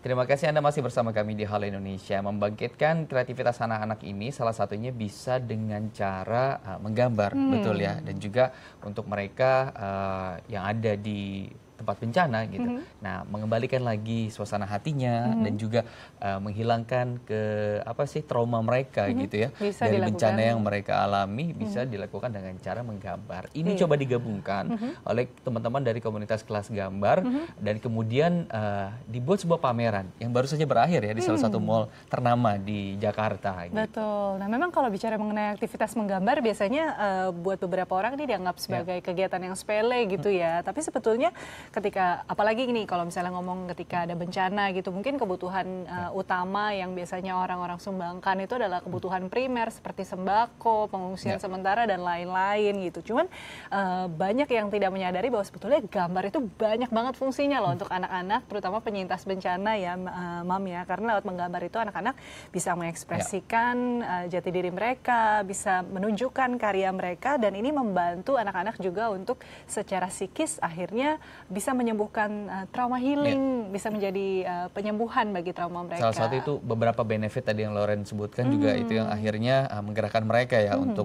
Terima kasih Anda masih bersama kami di Hal Indonesia. Membangkitkan kreativitas anak-anak ini salah satunya bisa dengan cara uh, menggambar, hmm. betul ya. Dan juga untuk mereka uh, yang ada di tempat bencana gitu. Mm -hmm. Nah, mengembalikan lagi suasana hatinya mm -hmm. dan juga uh, menghilangkan ke apa sih trauma mereka mm -hmm. gitu ya bisa dari dilakukan. bencana yang mereka alami mm-hmm. bisa mm -hmm. dilakukan dengan cara menggambar. Ini yeah. coba digabungkan mm -hmm. oleh teman-teman dari komunitas kelas gambar mm -hmm. dan kemudian uh, dibuat sebuah pameran yang baru saja berakhir ya di mm -hmm. salah satu mall ternama di Jakarta. Gitu. Betul. Nah, memang kalau bicara mengenai aktivitas menggambar biasanya uh, buat beberapa orang ini dianggap iya. sebagai yeah. kegiatan yang sepele gitu ya. Mm -hmm. Tapi sebetulnya ketika apalagi ini kalau misalnya ngomong ketika ada bencana gitu mungkin kebutuhan uh, utama yang biasanya orang-orang sumbangkan itu adalah hmm. kebutuhan primer seperti sembako, pengungsian ya. sementara dan lain-lain gitu. Cuman uh, banyak yang tidak menyadari bahwa sebetulnya gambar itu banyak banget fungsinya loh hmm. untuk anak-anak terutama penyintas bencana ya uh, Mam ya karena lewat menggambar itu anak-anak bisa mengekspresikan ya. uh, jati diri mereka, bisa menunjukkan karya mereka dan ini membantu anak-anak juga untuk secara psikis akhirnya bisa bisa menyembuhkan uh, trauma healing, yeah. bisa menjadi uh, penyembuhan bagi trauma mereka. Salah satu itu beberapa benefit tadi yang Loren sebutkan hmm. juga itu yang akhirnya uh, menggerakkan mereka ya hmm. untuk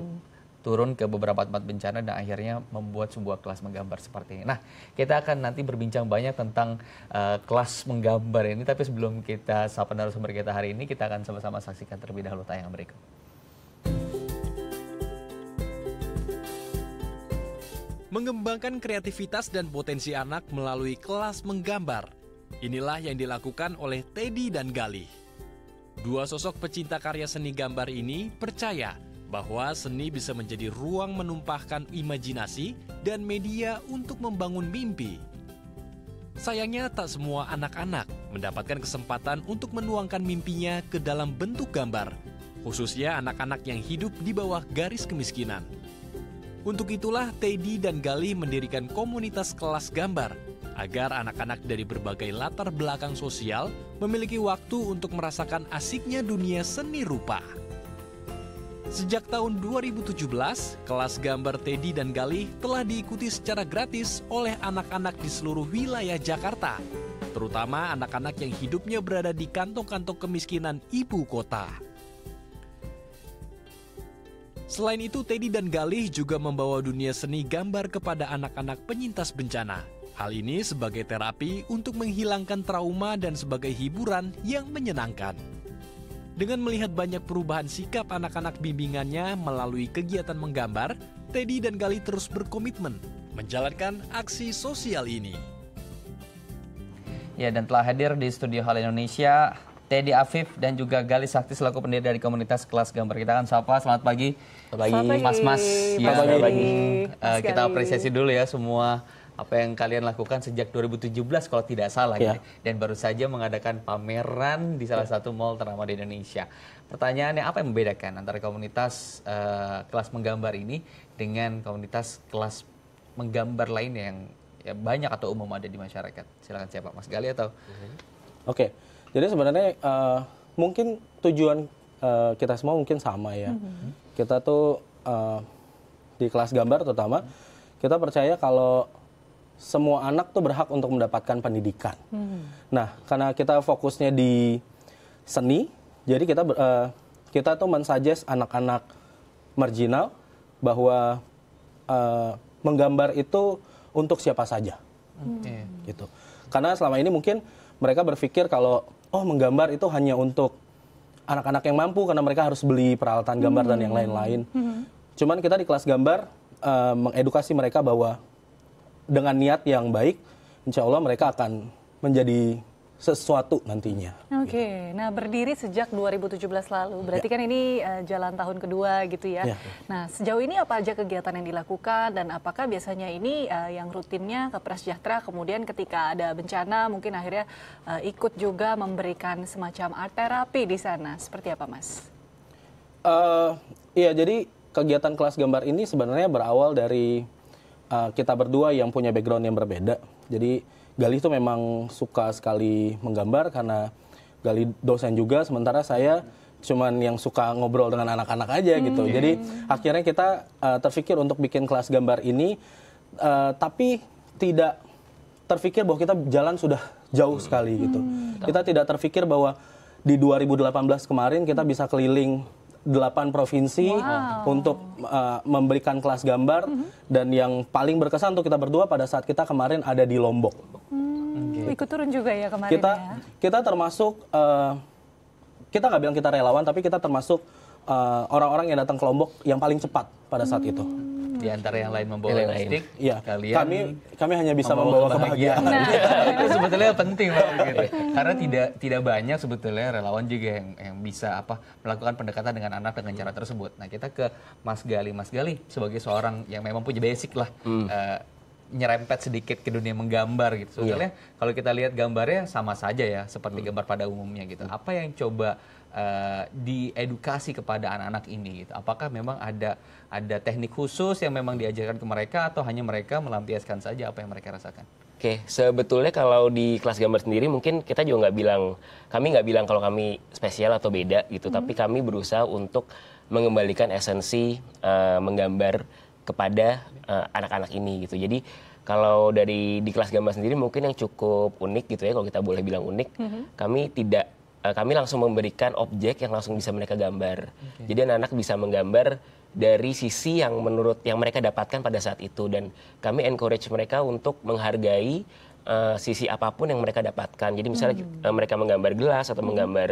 turun ke beberapa tempat bencana dan akhirnya membuat sebuah kelas menggambar seperti ini. Nah, kita akan nanti berbincang banyak tentang uh, kelas menggambar ini, tapi sebelum kita sapa narasumber kita hari ini, kita akan sama-sama saksikan terlebih dahulu tayangan berikut. Mengembangkan kreativitas dan potensi anak melalui kelas menggambar. Inilah yang dilakukan oleh Teddy dan Galih. Dua sosok pecinta karya seni gambar ini percaya bahwa seni bisa menjadi ruang menumpahkan imajinasi dan media untuk membangun mimpi. Sayangnya tak semua anak-anak mendapatkan kesempatan untuk menuangkan mimpinya ke dalam bentuk gambar, khususnya anak-anak yang hidup di bawah garis kemiskinan. Untuk itulah Teddy dan Gali mendirikan komunitas kelas gambar agar anak-anak dari berbagai latar belakang sosial memiliki waktu untuk merasakan asiknya dunia seni rupa. Sejak tahun 2017, kelas gambar Teddy dan Gali telah diikuti secara gratis oleh anak-anak di seluruh wilayah Jakarta, terutama anak-anak yang hidupnya berada di kantong-kantong kemiskinan ibu kota. Selain itu, Teddy dan Galih juga membawa dunia seni gambar kepada anak-anak penyintas bencana. Hal ini sebagai terapi untuk menghilangkan trauma dan sebagai hiburan yang menyenangkan. Dengan melihat banyak perubahan sikap anak-anak bimbingannya melalui kegiatan menggambar, Teddy dan Galih terus berkomitmen menjalankan aksi sosial ini. Ya, dan telah hadir di Studio Hal Indonesia Teddy Afif dan juga Gali Sakti selaku pendiri dari komunitas kelas gambar. Kita akan sapa selamat pagi. Selamat pagi. Mas-mas. Ya, selamat pagi. Uh, kita apresiasi dulu ya semua apa yang kalian lakukan sejak 2017 kalau tidak salah ya. ya. Dan baru saja mengadakan pameran di salah iya. satu mall ternama di Indonesia. Pertanyaannya apa yang membedakan antara komunitas uh, kelas menggambar ini dengan komunitas kelas menggambar lain yang ya, banyak atau umum ada di masyarakat? Silakan siapa Mas Gali atau Oke. Okay. Jadi sebenarnya uh, mungkin tujuan uh, kita semua mungkin sama ya. Mm -hmm. Kita tuh uh, di kelas gambar terutama kita percaya kalau semua anak tuh berhak untuk mendapatkan pendidikan. Mm. Nah, karena kita fokusnya di seni, jadi kita uh, kita tuh mensuggest anak-anak marginal bahwa uh, menggambar itu untuk siapa saja. Mm. Gitu. Karena selama ini mungkin mereka berpikir kalau oh menggambar itu hanya untuk anak-anak yang mampu karena mereka harus beli peralatan gambar hmm. dan yang hmm. lain-lain. Hmm. Cuman kita di kelas gambar uh, mengedukasi mereka bahwa dengan niat yang baik, insya Allah mereka akan menjadi sesuatu nantinya. Oke, okay. gitu. nah berdiri sejak 2017 lalu, berarti ya. kan ini uh, jalan tahun kedua gitu ya. ya. Nah sejauh ini apa aja kegiatan yang dilakukan dan apakah biasanya ini uh, yang rutinnya ke prasejahtera kemudian ketika ada bencana mungkin akhirnya uh, ikut juga memberikan semacam art terapi di sana, seperti apa mas? Uh, iya, jadi kegiatan kelas gambar ini sebenarnya berawal dari uh, kita berdua yang punya background yang berbeda. Jadi Gali itu memang suka sekali menggambar karena Gali dosen juga sementara saya cuman yang suka ngobrol dengan anak-anak aja hmm, gitu. Iya. Jadi akhirnya kita uh, terpikir untuk bikin kelas gambar ini uh, tapi tidak terpikir bahwa kita jalan sudah jauh sekali gitu. Hmm. Kita tidak terpikir bahwa di 2018 kemarin kita bisa keliling 8 provinsi wow. untuk uh, memberikan kelas gambar mm -hmm. dan yang paling berkesan untuk kita berdua pada saat kita kemarin ada di Lombok. Hmm, gitu. Ikut turun juga ya kemarin kita, ya. Kita termasuk uh, kita nggak bilang kita relawan tapi kita termasuk eh, orang-orang uh, yang datang ke Lombok yang paling cepat pada saat hmm. itu di antara yang lain membawa yang Lain. ya. kalian kami kami hanya bisa membawa, membawa kebahagiaan. kebahagiaan. Nah. itu sebetulnya penting loh gitu. Iya. Karena tidak tidak banyak sebetulnya relawan juga yang yang bisa apa melakukan pendekatan dengan anak dengan cara tersebut. Nah, kita ke Mas Gali. Mas Gali sebagai seorang yang memang punya basic lah hmm. uh, nyerempet sedikit ke dunia menggambar gitu. Iya. Soalnya yeah. kalau kita lihat gambarnya sama saja ya seperti hmm. gambar pada umumnya gitu. Apa yang coba uh, diedukasi kepada anak-anak ini? Gitu. Apakah memang ada ada teknik khusus yang memang diajarkan ke mereka atau hanya mereka melampiaskan saja apa yang mereka rasakan? Oke, okay. sebetulnya kalau di kelas gambar sendiri mungkin kita juga nggak bilang kami nggak bilang kalau kami spesial atau beda gitu, mm -hmm. tapi kami berusaha untuk mengembalikan esensi uh, menggambar kepada eh, anak-anak uh, ini gitu. Jadi kalau dari di kelas gambar sendiri mungkin yang cukup unik gitu ya kalau kita boleh bilang unik, mm -hmm. kami tidak Eh, kami langsung memberikan objek yang langsung bisa mereka gambar. Okay. Jadi anak-anak bisa menggambar dari sisi yang menurut yang mereka dapatkan pada saat itu dan kami encourage mereka untuk menghargai uh, sisi apapun yang mereka dapatkan. Jadi misalnya hmm. Eh, mereka menggambar gelas atau hmm. menggambar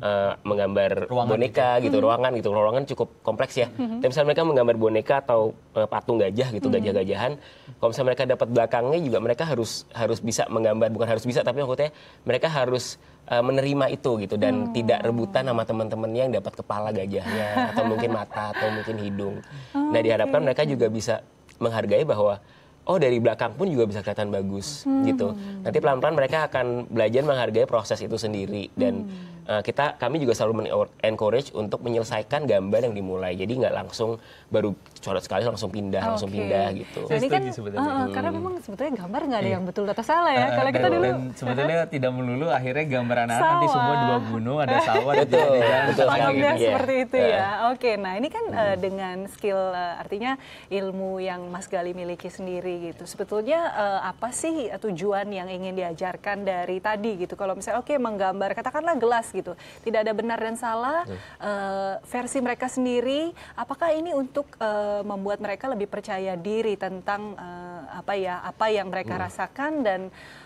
uh, menggambar ruangan boneka gitu, gitu hmm. ruangan gitu ruangan cukup kompleks ya hmm. tapi misalnya mereka menggambar boneka atau uh, patung gajah gitu hmm. gajah-gajahan kalau misalnya mereka dapat belakangnya juga mereka harus harus bisa menggambar bukan harus bisa tapi maksudnya mereka harus uh, menerima itu gitu dan hmm. tidak rebutan sama teman-teman yang dapat kepala gajahnya atau mungkin mata atau mungkin hidung oh, nah diharapkan okay. mereka juga bisa menghargai bahwa oh dari belakang pun juga bisa kelihatan bagus gitu. hmm. gitu. Nanti pelan-pelan mereka akan belajar menghargai proses itu sendiri dan hmm. Eh, kita kami juga selalu encourage untuk menyelesaikan gambar yang dimulai. Jadi nggak langsung baru coret sekali langsung pindah, okay. langsung pindah gitu. Nah, ini kan uh, hmm. karena memang sebetulnya gambar nggak ada iya. yang betul atau salah ya. Uh, Kalau eh, kita dulu dan sebetulnya tidak melulu akhirnya gambar anak-anak nanti semua dua gunung, ada sawah, ada betul, betul iya. seperti itu uh. ya. Oke, nah ini kan uh, dengan skill uh, artinya ilmu yang Mas Gali miliki sendiri gitu. Sebetulnya uh, apa sih tujuan yang ingin diajarkan dari tadi gitu? Kalau misalnya oke okay, menggambar katakanlah gelas gitu gitu. Tidak ada benar dan salah hmm. uh, versi mereka sendiri. Apakah ini untuk uh, membuat mereka lebih percaya diri tentang eh, apa ya apa yang mereka hmm. rasakan dan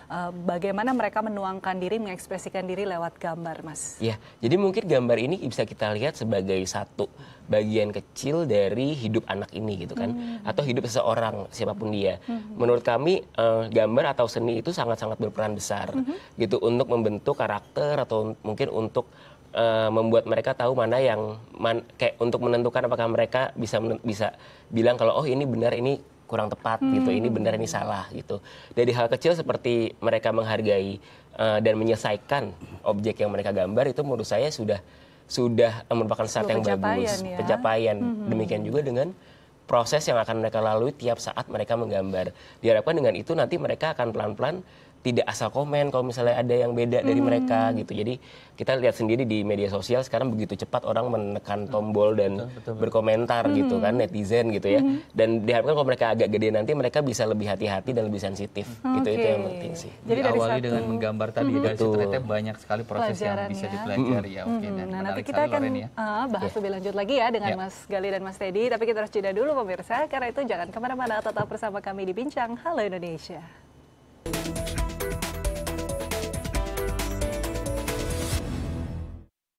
uh, bagaimana mereka menuangkan diri mengekspresikan diri lewat gambar mas ya jadi mungkin gambar ini bisa kita lihat sebagai satu bagian kecil dari hidup anak ini gitu kan hmm. atau hidup seseorang siapapun dia hmm. menurut kami uh, gambar atau seni itu sangat-sangat berperan besar hmm. gitu untuk membentuk karakter atau mungkin untuk uh, membuat mereka tahu mana yang man, kayak untuk menentukan apakah mereka bisa bisa bilang kalau oh ini benar ini kurang tepat hmm. gitu ini hmm. benar ini salah gitu dari hal kecil seperti mereka menghargai uh, dan menyelesaikan objek yang mereka gambar itu menurut saya sudah sudah eh, merupakan saat yang bagus ya. pencapaian hmm. demikian juga dengan proses yang akan mereka lalui tiap saat mereka menggambar diharapkan dengan itu nanti mereka akan pelan-pelan tidak asal komen kalau misalnya ada yang beda dari hmm. mereka gitu. Jadi kita lihat sendiri di media sosial sekarang begitu cepat orang menekan hmm. tombol dan betul, betul, betul. berkomentar gitu hmm. gitu kan netizen gitu ya. Hmm. Dan diharapkan kalau mereka agak gede nanti mereka bisa lebih hati-hati dan lebih sensitif. Okay. Gitu itu yang penting sih. Jadi awali satu... dengan menggambar tadi hmm. dari ternyata banyak sekali proses Pelajaran yang bisa ya. dipelajari ya, hmm. ya. Oke okay, hmm. nah, nanti kita akan ya. uh, bahas yeah. lebih lanjut lagi ya dengan yeah. Mas Gali dan Mas Teddy, tapi kita harus jeda dulu pemirsa karena itu jangan kemana-mana tetap bersama kami di Bincang Halo Indonesia. Thank you